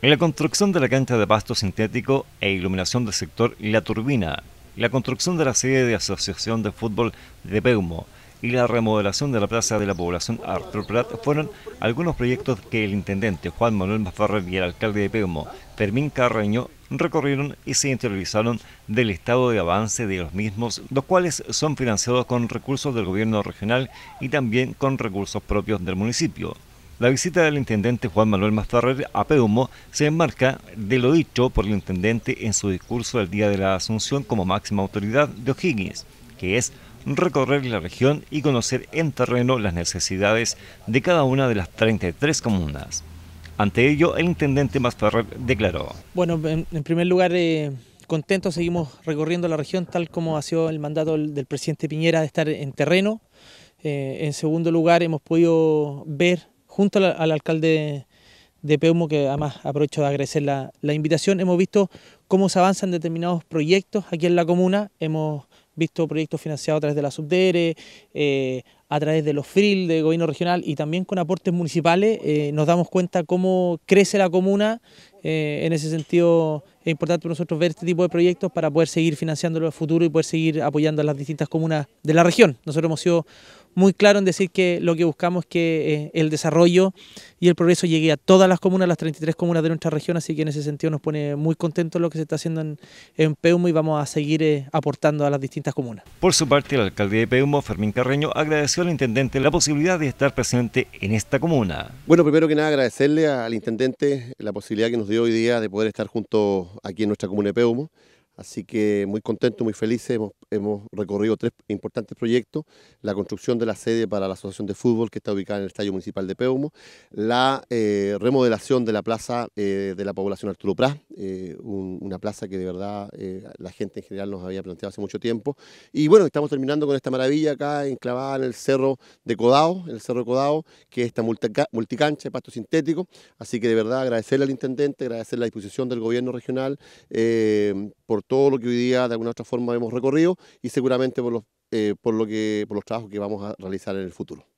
La construcción de la cancha de pasto sintético e iluminación del sector La Turbina, la construcción de la sede de Asociación de Fútbol de Peumo y la remodelación de la plaza de la población Artur Prat fueron algunos proyectos que el intendente Juan Manuel Mafarrer y el alcalde de Peumo, Fermín Carreño, recorrieron y se interiorizaron del estado de avance de los mismos, los cuales son financiados con recursos del gobierno regional y también con recursos propios del municipio. La visita del intendente Juan Manuel Mazferrer a Pedumo se enmarca de lo dicho por el intendente en su discurso del Día de la Asunción como máxima autoridad de O'Higgins, que es recorrer la región y conocer en terreno las necesidades de cada una de las 33 comunas. Ante ello, el intendente Mazferrer declaró. Bueno, en primer lugar, eh seguimos recorriendo la región tal como ha sido el mandato del, presidente Piñera de estar en terreno. Eh, en segundo lugar, hemos podido ver junto al, alcalde de Peumo, que además aprovecho de agradecer la, invitación. Hemos visto cómo se avanzan determinados proyectos aquí en la comuna. Hemos visto proyectos financiados a través de la Subdere, eh, a través de los FRIL, de gobierno regional y también con aportes municipales. Eh, nos damos cuenta cómo crece la comuna eh, en ese sentido es importante para nosotros ver este tipo de proyectos para poder seguir financiándolo el futuro y poder seguir apoyando a las distintas comunas de la región. Nosotros hemos sido muy claros en decir que lo que buscamos es que eh, el desarrollo y el progreso llegue a todas las comunas, las 33 comunas de nuestra región, así que en ese sentido nos pone muy contentos lo que se está haciendo en, en Peumo y vamos a seguir eh, aportando a las distintas comunas. Por su parte, el alcalde de Peumo, Fermín Carreño, agradeció al intendente la posibilidad de estar presente en esta comuna. Bueno, primero que nada agradecerle al intendente la posibilidad que nos de hoy día de poder estar juntos aquí en nuestra comuna de Peumo. Así que muy contentos, muy felices, hemos, recorrido tres importantes proyectos, la construcción de la sede para la Asociación de Fútbol que está ubicada en el Estadio Municipal de Peumo, la eh, remodelación de la plaza eh, de la población Arturo Pras, eh, una plaza que de verdad eh, la gente en general nos había planteado hace mucho tiempo. Y bueno, estamos terminando con esta maravilla acá enclavada en el cerro de Codao, el cerro Codao, que es esta multicancha de pasto sintético. Así que de verdad agradecerle al intendente, agradecer la disposición del gobierno regional eh, por todo lo que hoy día de alguna u otra forma hemos recorrido y seguramente por los, por lo que, por los trabajos que vamos a realizar en el futuro.